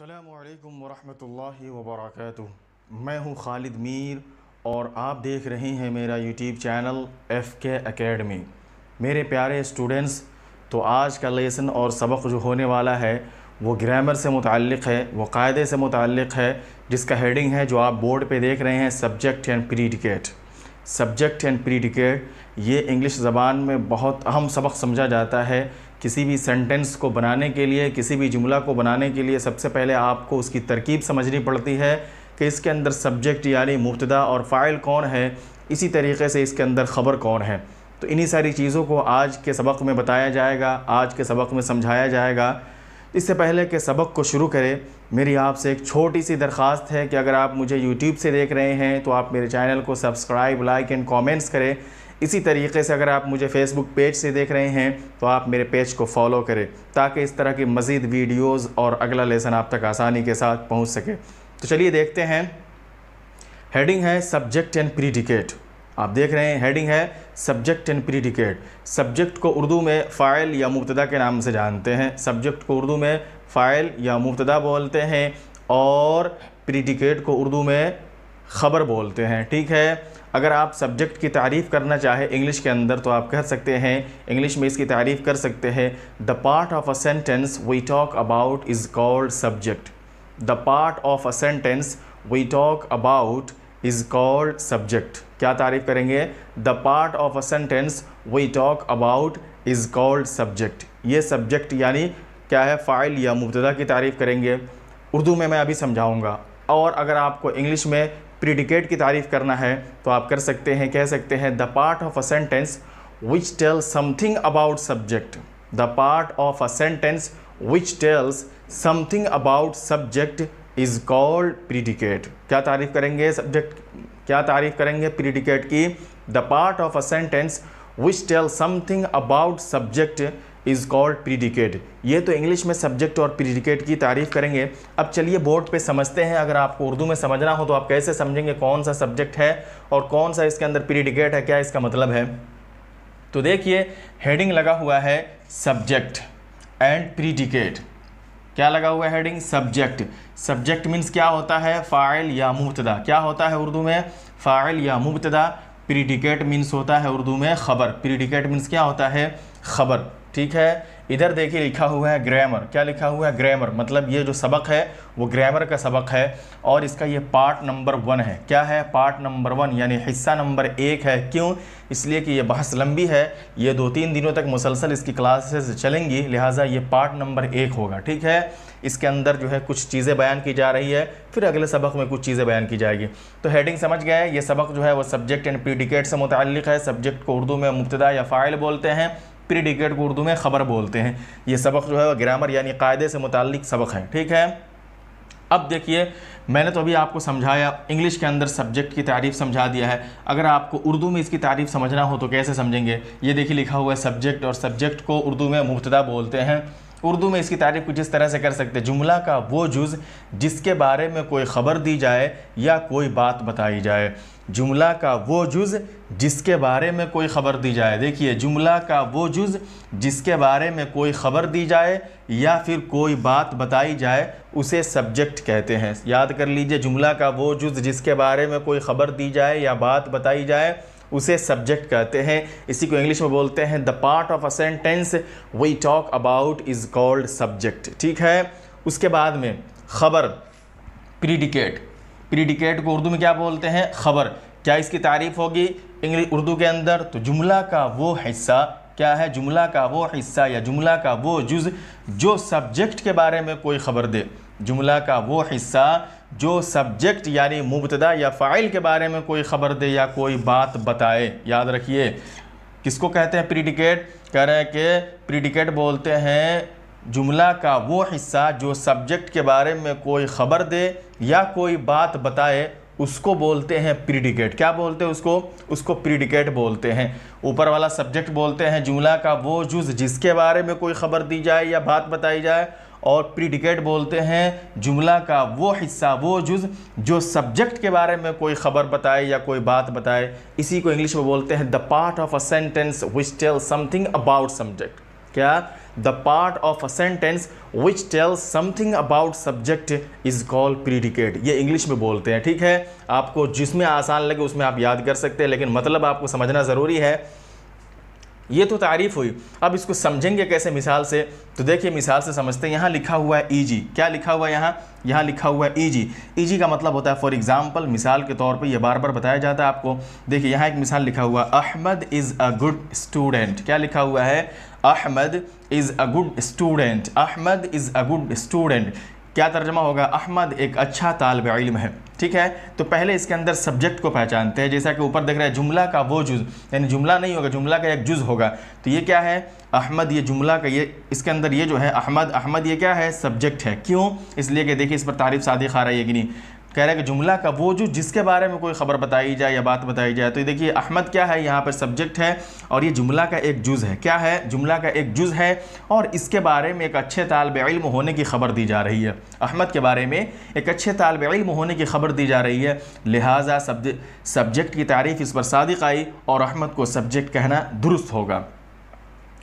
अल्लाम वरहमल वबरकatuh मैं हूं खालिद मीर और आप देख रहे हैं मेरा YouTube channel F K academy मेरे प्यारे स्टूडेंट्स तो आज का लेसन और सबक जो होने वाला है वो ग्रामर से मुतक़ है वो कायदे से मुतक़ है जिसका हेडिंग है जो आप बोर्ड पे देख रहे हैं subject and predicate subject and predicate ये इंग्लिश ज़बान में बहुत अहम सबक समझा जाता है किसी भी सेंटेंस को बनाने के लिए किसी भी जुमला को बनाने के लिए सबसे पहले आपको उसकी तरकीब समझनी पड़ती है कि इसके अंदर सब्जेक्ट यानी मुफ्तदा और फ़ाइल कौन है इसी तरीके से इसके अंदर ख़बर कौन है तो इन्हीं सारी चीज़ों को आज के सबक में बताया जाएगा आज के सबक में समझाया जाएगा इससे पहले कि सबक को शुरू करें मेरी आपसे एक छोटी सी दरख्वास्त है कि अगर आप मुझे यूट्यूब से देख रहे हैं तो आप मेरे चैनल को सब्सक्राइब लाइक एंड कमेंट्स करें इसी तरीके से अगर आप मुझे फेसबुक पेज से देख रहे हैं तो आप मेरे पेज को फॉलो करें ताकि इस तरह की मज़ीद वीडियोज़ और अगला लेसन आप तक आसानी के साथ पहुँच सके तो चलिए देखते हैं हेडिंग है सब्जेक्ट एंड प्रीडिकेट आप देख रहे हैं हेडिंग है सब्जेक्ट एंड प्रीडिकेट सब्जेक्ट को उर्दू में फ़ाइल या मुबतदा के नाम से जानते हैं सब्जेक्ट को उर्दू में फ़ाइल या मुबतदा बोलते हैं और प्रीडिकेट को उर्दू में ख़बर बोलते हैं ठीक है अगर आप सब्जेक्ट की तारीफ़ करना चाहें इंग्लिश के अंदर तो आप कह सकते हैं इंग्लिश में इसकी तारीफ़ कर सकते हैं the part of a sentence we talk about is called subject the part of a sentence we talk about is called subject क्या तारीफ़ करेंगे the part of a sentence we talk about is called subject ये subject यानी क्या है file या मुबतदा की तारीफ़ करेंगे उर्दू में मैं अभी समझाऊँगा और अगर आपको इंग्लिश में प्रिडिकेट की तारीफ़ करना है तो आप कर सकते हैं कह सकते हैं the part of a sentence which tell something about subject the part of a sentence which tells something about subject is called predicate क्या तारीफ़ करेंगे सब्जेक्ट क्या तारीफ़ करेंगे प्रिडिकेट की the part of a sentence which tell something about subject is called predicate ये तो English में सब्जेक्ट और प्रीडिकेट की तारीफ़ करेंगे अब चलिए बोर्ड पे समझते हैं अगर आपको उर्दू में समझना हो तो आप कैसे समझेंगे कौन सा सब्जेक्ट है और कौन सा इसके अंदर प्रीडिकेट है क्या इसका मतलब है तो देखिए हेडिंग लगा हुआ है सब्जेक्ट एंड प्रीडिकेट क्या लगा हुआ है हेडिंग सब्जेक्ट सब्जेक्ट मीन्स क्या होता है फ़ाइल या मुबतदा क्या होता है उर्दू में फ़ाइल या मुबतदा प्रीडिकेट मीन्स होता है उर्दू में ख़बर प्रीडिकेट मीन्स क्या होता है खबर ठीक है इधर देखिए लिखा हुआ है ग्रामर क्या लिखा हुआ है ग्रामर मतलब ये जो सबक है वो ग्रामर का सबक है और इसका ये पार्ट नंबर वन है क्या है पार्ट नंबर वन यानी हिस्सा नंबर एक है क्यों इसलिए कि ये बहस लंबी है ये दो तीन दिनों तक मुसलसल इसकी क्लासेस चलेंगी लिहाजा ये पार्ट नंबर एक होगा ठीक है इसके अंदर जो है कुछ चीज़ें बयान की जा रही है फिर अगले सबक में कुछ चीज़ें बयान की जाएगी तो हेडिंग समझ गए ये सबक जो है वो सब्जेक्ट एंड प्रीडिकेट से मुतल है सब्जेक्ट को उर्दू में मुबतदा या फ़ाइल बोलते हैं प्रीडिकेट को उर्दू में ख़बर बोलते हैं ये सबक जो है ग्रामर यानी कायदे से मुतल सबक है ठीक है अब देखिए मैंने तो अभी आपको समझाया इंग्लिश के अंदर सब्जेक्ट की तारीफ समझा दिया है अगर आपको उर्दू में इसकी तारीफ समझना हो तो कैसे समझेंगे ये देखिए लिखा हुआ है सब्जेक्ट और सब्जेक्ट को उर्दू में मुबतदा बोलते हैं उर्दू में इसकी तारीफ कुछ इस तरह से कर सकते जुमला का वो जुज़ जिसके बारे में कोई ख़बर दी जाए या कोई बात बताई जाए जुमला का वो जुज़ जिसके बारे में कोई ख़बर दी जाए देखिए जुमला का वो जुज़ जिसके बारे में कोई ख़बर दी जाए या फिर कोई बात बताई जाए उसे सब्जेक्ट कहते हैं याद कर लीजिए जुमला का वो जुज़ जिसके बारे में कोई ख़बर दी जाए या बात बताई जाए उसे सब्जेक्ट कहते हैं इसी को इंग्लिश में बोलते हैं the part of a sentence we talk about is called subject ठीक है उसके बाद में ख़बर प्रीडिकेट प्रीडिकेट को उर्दू में क्या बोलते हैं खबर क्या इसकी तारीफ होगी इंग्लिश उर्दू के अंदर तो जुमला का वो हिस्सा क्या है जुमला का वो हिस्सा या जुमला का वो जुज जो सब्जेक्ट के बारे में कोई खबर दे जुमला का वो हिस्सा जो सब्जेक्ट यानी मुबतदा या फ़ाइल के बारे में कोई ख़बर दे या कोई बात बताए याद रखिए किसको कहते हैं प्रीडिकेट कह रहे हैं कि प्रीडिकेट बोलते हैं जुमला का वो हिस्सा जो सब्जेक्ट के बारे में कोई ख़बर दे या कोई बात बताए उसको बोलते हैं प्रिडिकेट क्या बोलते हैं उसको उसको प्रिडिकेट बोलते हैं ऊपर वाला सब्जेक्ट बोलते हैं जुमला का वो जुज जिसके बारे में कोई ख़बर दी जाए या बात बताई जाए और प्रिडिकेट बोलते हैं जुमला का वो हिस्सा वो जुज जो सब्जेक्ट के बारे में कोई ख़बर बताए या कोई बात बताए इसी को इंग्लिश में बोलते हैं the part of a sentence which tell something about subject क्या the part of a sentence which tell something about subject is call predicate ये इंग्लिश में बोलते हैं ठीक है आपको जिसमें आसान लगे उसमें आप याद कर सकते हैं लेकिन मतलब आपको समझना ज़रूरी है ये तो तारीफ़ हुई अब इसको समझेंगे कैसे मिसाल से तो देखिए मिसाल से समझते हैं यहाँ लिखा हुआ है ई e क्या लिखा हुआ है यहाँ यहाँ लिखा हुआ है ई e जी e का मतलब होता है फॉर एग्ज़ाम्पल मिसाल के तौर पर यह बार बार बताया जाता है आपको देखिए यहाँ एक मिसाल लिखा हुआ Ahmed is a good student क्या लिखा हुआ है Ahmed is a good student Ahmed is a good student क्या तर्जमा होगा अहमद एक अच्छा तालब इल्म है ठीक है तो पहले इसके अंदर सब्जेक्ट को पहचानते हैं जैसा कि ऊपर देख रहा है जुमला का वो जुज़ यानी जुमला नहीं होगा जुमला का एक जुज़ होगा तो ये क्या है अहमद ये जुमला का ये इसके अंदर ये जो है अहमद अहमद ये क्या है सब्जेक्ट है क्यों इसलिए कि देखिए इस पर तारीफ सादिक आ रही है कि नहीं कह रहा है कि जुमला का वो जो जिसके बारे में कोई ख़बर बताई जाए या बात बताई जाए तो ये देखिए अहमद क्या है यहाँ पर सब्जेक्ट है और ये जुमला का एक जुज़ है क्या है जुमला का एक जुज़ है और इसके बारे में एक अच्छे तालब इल्म होने की ख़बर दी जा रही है अहमद के बारे में एक अच्छे तालब इल्म होने की ख़बर दी जा रही है लिहाजा सब्जेक्ट की तारीफ़ इस पर सदक आई और अहमद को सब्जेक्ट कहना दुरुस्त होगा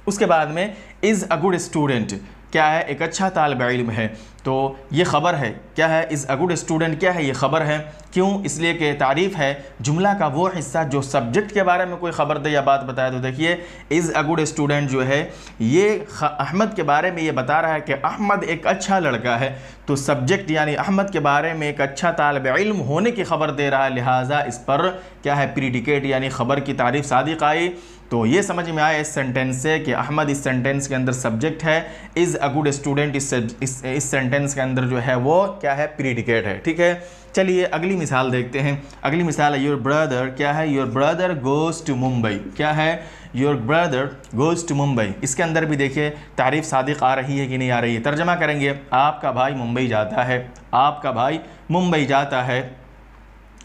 उसके बाद में इज़ अ गुड स्टूडेंट क्या है एक अच्छा तालब इल्म है तो ये ख़बर है क्या है इस अ गुड स्टूडेंट क्या है ये ख़बर है क्यों इसलिए कि तारीफ़ है जुमला का वो हिस्सा जो सब्जेक्ट के बारे में कोई ख़बर दे या बात बताए तो देखिए इज़ अ गुड स्टूडेंट जो है ये अहमद के बारे में ये बता रहा है कि अहमद एक अच्छा लड़का है तो सब्जेक्ट यानी अहमद के बारे में एक अच्छा तालब इल्म होने की खबर दे रहा है लिहाजा इस पर क्या है प्रीडिकेट यानी ख़बर की तारीफ़ सादिक आई तो ये समझ में आया इस सेंटेंस से कि अहमद इस सेंटेंस के अंदर सब्जेक्ट है इज़ अ गुड स्टूडेंट इस इस सेंटेंस के अंदर जो है वो क्या है प्रीडिकेट है ठीक है चलिए अगली मिसाल देखते हैं अगली मिसाल है योर ब्रदर क्या है your brother goes to Mumbai क्या है your brother goes to Mumbai इसके अंदर भी देखिए तारीफ़ सादिक आ रही है कि नहीं आ रही है तर्जमा करेंगे आपका भाई मुंबई जाता है आपका भाई मुंबई जाता है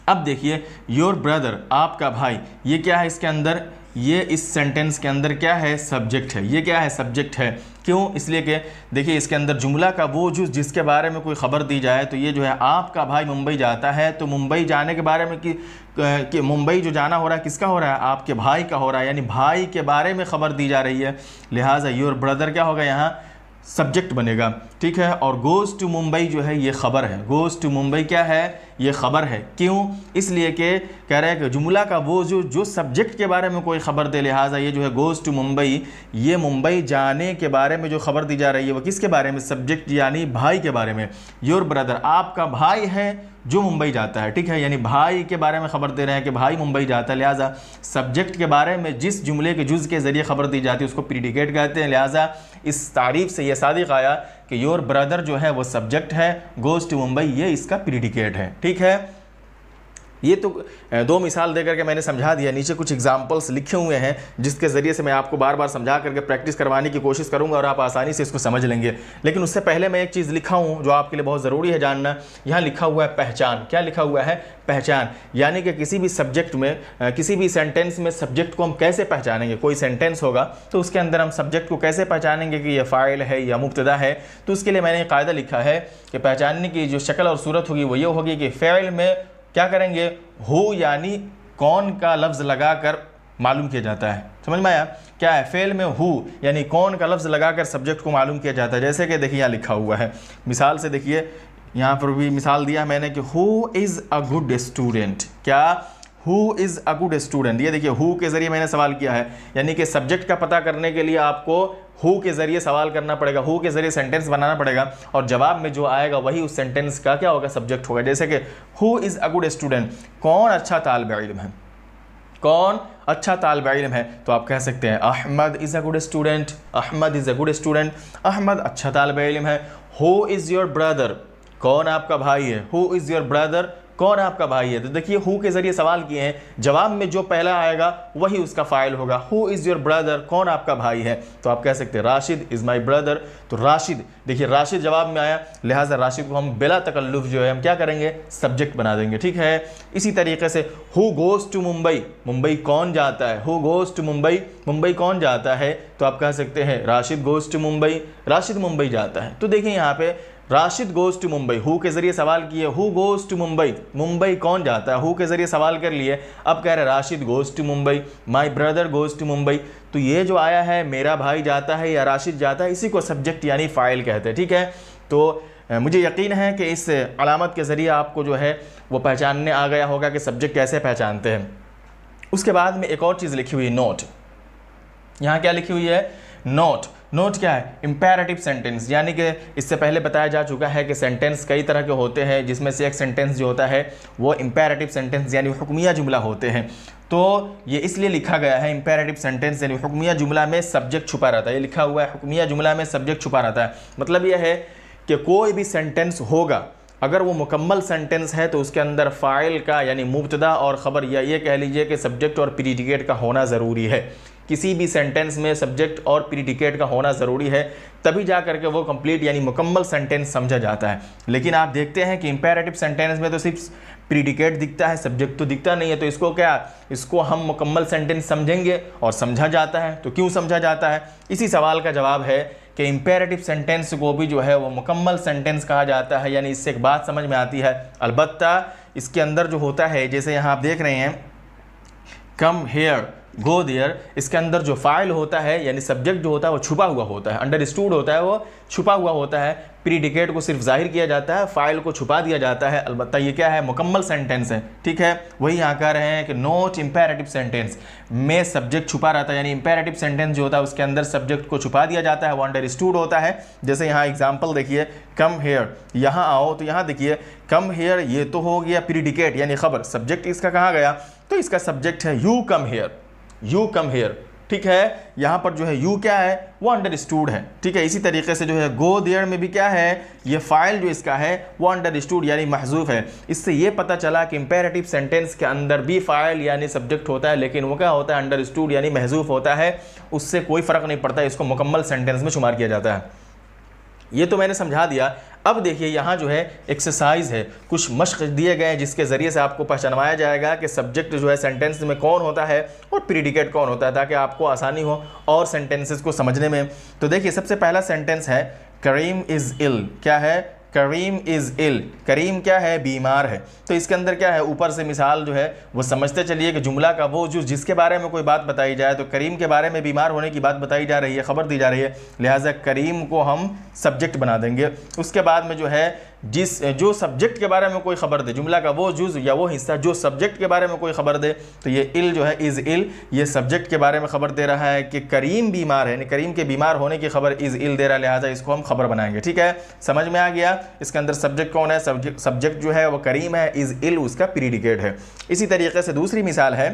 अब देखिए योर ब्रदर आपका भाई ये क्या है इसके अंदर ये इस सेंटेंस के अंदर क्या है सब्जेक्ट है ये क्या है सब्जेक्ट है क्यों इसलिए कि देखिए इसके अंदर जुमला का वो जो जिसके बारे में कोई ख़बर दी जाए तो ये जो है आपका भाई मुंबई जाता है तो मुंबई जाने के बारे में कि, कि मुंबई जो जाना हो रहा है किसका हो रहा है आपके भाई का हो रहा है यानी भाई के बारे में ख़बर दी जा रही है लिहाजा योर ब्रदर क्या होगा यहाँ सब्जेक्ट बनेगा ठीक है और गोज़ टू मुंबई जो है ये ख़बर है गोज़ टू मुंबई क्या है ये ख़बर है क्यों इसलिए कि कह रहे हैं कि जुमला का वो जो जो सब्जेक्ट के बारे में कोई ख़बर दे लिहाजा ये जो है गोज़ टू मुंबई ये मुंबई जाने के बारे में जो ख़बर दी जा रही है वो किसके बारे में सब्जेक्ट यानी भाई के बारे में योर ब्रदर आपका भाई है जो मुंबई जाता है ठीक है यानी भाई के बारे में ख़बर दे रहे हैं कि भाई मुंबई जाता है लिहाजा सब्जेक्ट के बारे में जिस जुमले के जुज़ के ज़रिए ख़बर दी जाती है उसको प्रीडिकेट कहते हैं लिहाजा इस तारीफ़ से यह सादिक आया कि योर ब्रदर जो है वो सब्जेक्ट है गोज टू मुंबई ये इसका प्रीडिकेट है ठीक है ये तो दो मिसाल दे करके मैंने समझा दिया नीचे कुछ एग्जाम्पल्स लिखे हुए हैं जिसके ज़रिए से मैं आपको बार बार समझा करके प्रैक्टिस करवाने की कोशिश करूँगा और आप आसानी से इसको समझ लेंगे लेकिन उससे पहले मैं एक चीज़ लिखा हूँ जो आपके लिए बहुत ज़रूरी है जानना यहाँ लिखा हुआ है पहचान क्या लिखा हुआ है पहचान यानी कि किसी भी सब्जेक्ट में किसी भी सेंटेंस में सब्जेक्ट को हम कैसे पहचानेंगे कोई सेंटेंस होगा तो उसके अंदर हम सब्जेक्ट को कैसे पहचानेंगे कि यह फ़ाइल है या मुबतदा है तो उसके लिए मैंने कायदा लिखा है कि पहचानने की जो शक्ल और सूरत होगी वो ये होगी कि फ़ाइल में क्या करेंगे हो यानी कौन का लफ्ज़ लगाकर मालूम किया जाता है समझ में आया क्या है फेल में हु यानी कौन का लफ्ज़ लगाकर सब्जेक्ट को मालूम किया जाता है जैसे कि देखिए यहाँ लिखा हुआ है मिसाल से देखिए यहाँ पर भी मिसाल दिया मैंने कि who is a good student क्या who is a good student ये देखिए हु के ज़रिए मैंने सवाल किया है यानी कि सब्जेक्ट का पता करने के लिए आपको हु के ज़रिए सवाल करना पड़ेगा हु के ज़रिए सेंटेंस बनाना पड़ेगा और जवाब में जो आएगा वही उस सेंटेंस का क्या होगा सब्जेक्ट होगा जैसे कि who is a good student कौन अच्छा तालब इलम है कौन अच्छा तालब इलम है तो आप कह सकते हैं Ahmed is a good student Ahmed is a good student Ahmed अच्छा तालब इलम है हु इज़ योर ब्रदर कौन आपका भाई है हु इज़ योर ब्रदर कौन आपका भाई है तो देखिए हु के जरिए सवाल किए हैं जवाब में जो पहला आएगा वही उसका फाइल होगा हु इज़ योर ब्रदर कौन आपका भाई है तो आप कह सकते हैं राशिद इज़ माई ब्रदर तो राशिद देखिए राशिद जवाब में आया लिहाजा राशिद को हम बिला तकल्लुफ जो है हम क्या करेंगे सब्जेक्ट बना देंगे ठीक है इसी तरीके से who goes to Mumbai Mumbai कौन जाता है who goes to Mumbai Mumbai कौन जाता है तो आप कह सकते हैं राशिद गोज़ टू मुंबई राशिद मुंबई जाता है तो देखिए यहाँ पे Rashid goes to Mumbai who के जरिए सवाल किए who goes to Mumbai Mumbai कौन जाता है हु के जरिए सवाल कर लिए अब कह रहे Rashid goes to Mumbai my brother goes to Mumbai तो ये जो आया है मेरा भाई जाता है या राशिद जाता है इसी को सब्जेक्ट यानी फ़ाइल कहते हैं ठीक है तो मुझे यकीन है कि इस अलामत के ज़रिए आपको जो है वो पहचानने आ गया होगा कि सब्जेक्ट कैसे पहचानते हैं उसके बाद में एक और चीज़ लिखी हुई नोट यहाँ क्या लिखी हुई है नोट नोट क्या है इम्पेरेटिव सेंटेंस यानी कि इससे पहले बताया जा चुका है कि सेंटेंस कई तरह के होते हैं जिसमें से एक सेंटेंस जो होता है वो इम्पेरेटिव सेंटेंस यानी हुक्मिया जुमला होते हैं तो ये इसलिए लिखा गया है इंपेरेटिव सेंटेंस यानी हुक्मिया जुमला में सब्जेक्ट छुपा रहता है ये लिखा हुआ है हुक्मिया जुमला में सब्जेक्ट छुपा रहता है मतलब यह है कि कोई भी सेंटेंस होगा अगर वो मुकम्मल सेंटेंस है तो उसके अंदर फ़ाइल का यानी मुबतदा और ख़बर या ये कह लीजिए कि सब्जेक्ट और प्रीडिकेट का होना ज़रूरी है किसी भी सेंटेंस में सब्जेक्ट और प्रीडिकेट का होना ज़रूरी है तभी जा करके वो कंप्लीट यानी मुकम्मल सेंटेंस समझा जाता है लेकिन आप देखते हैं कि इंपेरेटिव सेंटेंस में तो सिर्फ प्रीडिकेट दिखता है सब्जेक्ट तो दिखता नहीं है तो इसको क्या इसको हम मुकम्मल सेंटेंस समझेंगे और समझा जाता है तो क्यों समझा जाता है इसी सवाल का जवाब है कि इम्पेरेटिव सेंटेंस को भी जो है वो मुकम्मल सेंटेंस कहा जाता है यानी इससे एक बात समझ में आती है अलबत्ता इसके अंदर जो होता है जैसे यहाँ आप देख रहे हैं कम हेयर गो दियर इसके अंदर जो फाइल होता है यानी सब्जेक्ट जो होता है वो छुपा हुआ होता है अंडर स्टूड होता है वो छुपा हुआ होता है प्रीडिकेट को सिर्फ जाहिर किया जाता है फाइल को छुपा दिया जाता है अलबत् ये क्या है मुकम्मल सेंटेंस है ठीक है वही यहाँ कह रहे हैं कि नोट इम्पेरेटिव सेंटेंस में सब्जेक्ट छुपा रहता है यानी इम्पेरेटिव सेंटेंस जो होता है उसके अंदर सब्जेक्ट को छुपा दिया जाता है वो अंडर स्टूड होता है जैसे यहाँ एग्जाम्पल देखिए कम हेयर यहाँ आओ तो यहाँ देखिए कम हेयर ये तो हो गया प्रीडिकेट यानी खबर सब्जेक्ट इसका कहाँ गया तो इसका सब्जेक्ट है you come here you come here ठीक है यहाँ पर जो है यू क्या है वो अंडरस्टूड है ठीक है इसी तरीके से जो है गो देयर में भी क्या है ये फाइल जो इसका है वो अंडरस्टूड यानी महजूफ है इससे ये पता चला कि इम्पेरेटिव सेंटेंस के अंदर भी फाइल यानी सब्जेक्ट होता है लेकिन वो क्या होता है अंडरस्टूड यानी महजूफ होता है उससे कोई फ़र्क नहीं पड़ता इसको मुकम्मल सेंटेंस में शुमार किया जाता है ये तो मैंने समझा दिया अब देखिए यहाँ जो है एक्सरसाइज है कुछ मश्क दिए गए हैं जिसके ज़रिए से आपको पहचानवाया जाएगा कि सब्जेक्ट जो है सेंटेंस में कौन होता है और प्रीडिकेट कौन होता है ताकि आपको आसानी हो और सेंटेंसेस को समझने में तो देखिए सबसे पहला सेंटेंस है करीम इज़ इल क्या है करीम इज़ इल करीम क्या है बीमार है तो इसके अंदर क्या है ऊपर से मिसाल जो है वो समझते चलिए कि जुमला का वो जो जिसके बारे में कोई बात बताई जाए तो करीम के बारे में बीमार होने की बात बताई जा रही है ख़बर दी जा रही है लिहाजा करीम को हम सब्जेक्ट बना देंगे उसके बाद में जो है जिस जो सब्जेक्ट के बारे में कोई खबर दे जुमला का वो जुज़ या वो हिस्सा जो सब्जेक्ट के बारे में कोई खबर दे तो ये इल जो है इज़ इल ये सब्जेक्ट के बारे में खबर दे रहा है कि करीम बीमार है करीम के बीमार होने की खबर इज़ इल दे रहा है लिहाजा इसको हम खबर बनाएंगे ठीक है समझ में आ गया इसके अंदर सब्जेक्ट कौन है सब्जेक्ट सब्जेक्ट जो है वह करीम है इज़ इल उसका प्रीडिकेट है इसी तरीके से दूसरी मिसाल है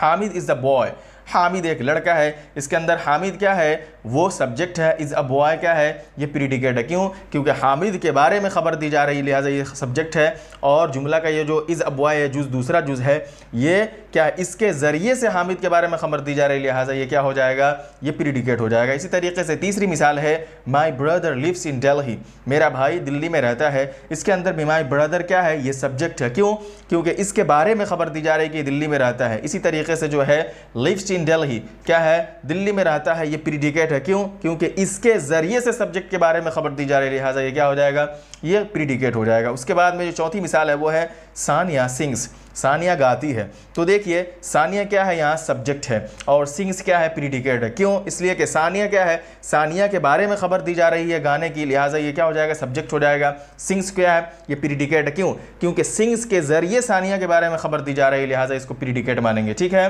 Hamid is the boy Hamid एक लड़का है इसके अंदर हामिद क्या है वो सब्जेक्ट है इज़ अ बॉय क्या है ये प्रीडिकेट है क्यों क्योंकि हामिद के बारे में ख़बर दी जा रही लिहाजा ये सब्जेक्ट है और जुमला का ये जो इज़ अ बॉय है जुज़ दूसरा जुज़ है ये क्या है इसके ज़रिए से हामिद के बारे में ख़बर दी जा रही लिहाजा ये क्या हो जाएगा ये प्रीडिकेट हो जाएगा इसी तरीके से तीसरी मिसाल है my brother lives in Delhi मेरा भाई दिल्ली में रहता है इसके अंदर भी माई ब्रदर क्या है ये सब्जेक्ट है क्यों क्योंकि इसके बारे में ख़बर दी जा रही है कि दिल्ली में रहता है इसी तरीके से जो है लिव्स इन दिल्ली क्या है दिल्ली में रहता है ये प्रीडिकेट है क्यों क्योंकि इसके ज़रिए से सब्जेक्ट के बारे में खबर दी जा रही है लिहाजा ये क्या हो जाएगा ये प्रीडिकेट हो जाएगा उसके बाद में जो चौथी मिसाल है वो है सानिया सिंग्स सानिया गाती है तो देखिए सानिया क्या है यहाँ सब्जेक्ट है और सिंग्स क्या है प्रीडिकेट है क्यों इसलिए कि सानिया क्या है सानिया के बारे में खबर दी जा रही है गाने की लिहाजा ये क्या हो जाएगा सब्जेक्ट हो जाएगा सिंग्स क्या है ये प्रीडिकेट है क्यों क्योंकि सिंग्स के ज़रिए सानिया के बारे में खबर दी जा रही है लिहाजा इसको प्रीडिकेट मानेंगे ठीक है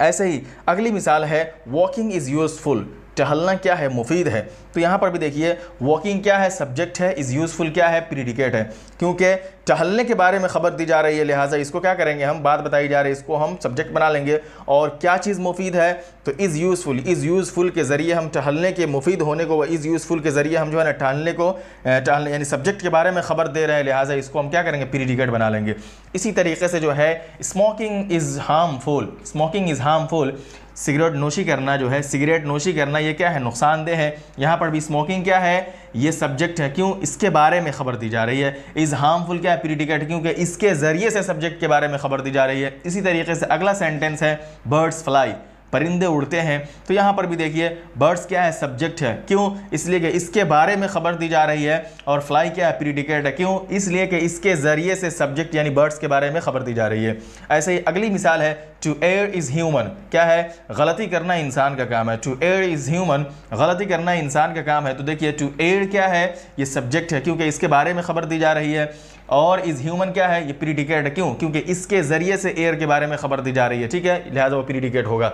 ऐसे ही अगली मिसाल है वॉकिंग इज़ यूज़फुल टहलना क्या है मुफीद है तो यहाँ पर भी देखिए वॉकिंग क्या है सब्जेक्ट है इज़ यूज़फुल क्या है प्रीडिकेट है क्योंकि टहलने के बारे में खबर दी जा रही है लिहाजा इसको क्या करेंगे हम बात बताई जा रही है इसको हम सब्जेक्ट बना लेंगे और क्या चीज़ मुफीद है तो इज़ यूज़फुल इज़ यूज़फुल के ज़रिए हम टहलने के मुफीद होने को व इज़ यूज़फुल के ज़रिए हम जो है ना टहलने को टहलने यानी सब्जेक्ट के बारे में खबर दे रहे हैं लिहाजा इसको हम क्या करेंगे प्रीडिकेट बना लेंगे इसी तरीके से जो है smoking is harmful smoking is harmful cigarette नोशी करना जो है सिगरेट नोशी करना ये क्या है नुकसानदेह है यहाँ पर भी स्मोकिंग क्या है ये सब्जेक्ट है क्यों इसके बारे में खबर दी जा रही है इज़ हार्मफुल क्या है प्रीडिकेट क्योंकि इसके ज़रिए से सब्जेक्ट के बारे में खबर दी जा रही है इसी तरीके से अगला सेंटेंस है बर्ड्स फ्लाई परिंदे उड़ते हैं तो यहाँ पर भी देखिए बर्ड्स क्या है सब्जेक्ट है क्यों इसलिए कि इसके बारे में खबर दी जा रही है और फ्लाई क्या है प्रीडिकेट है क्यों इसलिए कि इसके ज़रिए से सब्जेक्ट यानी बर्ड्स के बारे में खबर दी जा रही है ऐसे ही अगली मिसाल है टू एयर इज़ ह्यूमन क्या है गलती करना इंसान का काम है टू एयर इज़ ह्यूमन गलती करना इंसान का काम है तो देखिए टू एयर क्या है ये सब्जेक्ट है क्योंकि इसके बारे में खबर दी जा रही है और इज़ ह्यूमन क्या है ये प्रीडिकेट है क्यों क्योंकि इसके ज़रिए से एयर के बारे में खबर दी जा रही है ठीक है लिहाजा वो प्रीडिकेट होगा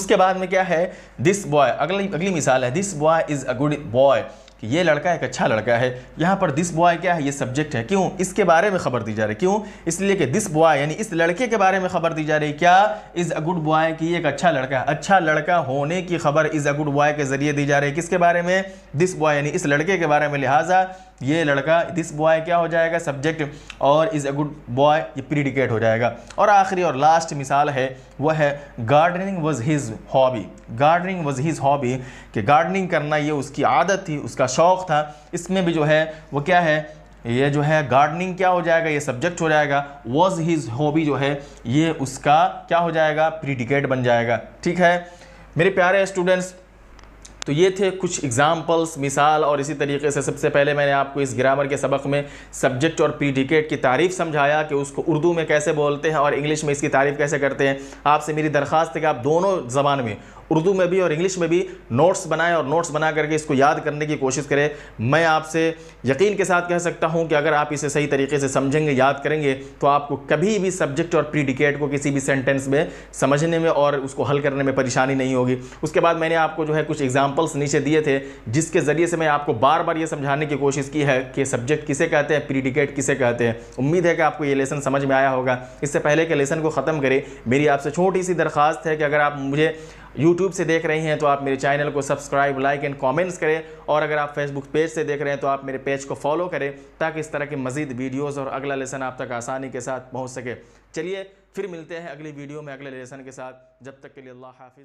उसके बाद में क्या है दिस बॉय अगली अगली मिसाल है this boy is a good boy कि ये लड़का एक अच्छा लड़का है यहाँ पर दिस बॉय क्या है ये सब्जेक्ट है क्यों इसके बारे में खबर दी जा रही क्यों इसलिए कि दिस बॉय यानी इस लड़के के बारे में खबर दी जा रही क्या इज़ अ गुड बॉय कि ये एक अच्छा लड़का है अच्छा लड़का होने की खबर इज़ अ गुड बॉय के ज़रिए दी जा रही है किसके बारे में दिस बॉय यानी इस लड़के के बारे में लिहाजा ये लड़का दिस बॉय क्या हो जाएगा सब्जेक्ट और इज़ अ गुड बॉय ये प्रीडिकेट हो जाएगा और आखिरी और लास्ट मिसाल है वह है gardening was his hobby gardening was his hobby कि गार्डनिंग करना ये उसकी आदत थी उसका शौक़ था इसमें भी जो है वो क्या है ये जो है गार्डनिंग क्या हो जाएगा ये सब्जेक्ट हो जाएगा वॉज हिज हॉबी जो है ये उसका क्या हो जाएगा प्रीडिकेट बन जाएगा ठीक है मेरे प्यारे स्टूडेंट्स तो ये थे कुछ एग्ज़ाम्पल्स मिसाल और इसी तरीके से सबसे पहले मैंने आपको इस ग्रामर के सबक में सब्जेक्ट और प्रीडिकेट की तारीफ़ समझाया कि उसको उर्दू में कैसे बोलते हैं और इंग्लिश में इसकी तारीफ़ कैसे करते हैं आपसे मेरी दरख्वास्त है कि आप दोनों ज़बान में उर्दू में भी और इंग्लिश में भी नोट्स बनाएं और नोट्स बना करके इसको याद करने की कोशिश करें मैं आपसे यकीन के साथ कह सकता हूँ कि अगर आप इसे सही तरीके से समझेंगे याद करेंगे तो आपको कभी भी सब्जेक्ट और प्रीडिकेट को किसी भी सेंटेंस में समझने में और उसको हल करने में परेशानी नहीं होगी उसके बाद मैंने आपको जो है कुछ एग्जाम्पल्स नीचे दिए थे जिसके ज़रिए से मैं आपको बार बार ये समझाने की कोशिश की है कि सब्जेक्ट किसे कहते हैं प्रीडिकेट किसे कहते हैं उम्मीद है कि आपको ये लेसन समझ में आया होगा इससे पहले के लेसन को ख़त्म करें मेरी आपसे छोटी सी दरख्वास्त है कि अगर आप मुझे यूट्यूब से देख रही हैं तो आप मेरे चैनल को सब्सक्राइब लाइक एंड कमेंट्स करें और अगर आप फेसबुक पेज से देख रहे हैं तो आप मेरे पेज को फॉलो तो करें ताकि इस तरह की मजीद वीडियोज़ और अगला लेसन आप तक आसानी के साथ पहुँच सके चलिए फिर मिलते हैं अगली वीडियो में अगले लेसन के साथ जब तक के लिए अल्लाह हाफिज़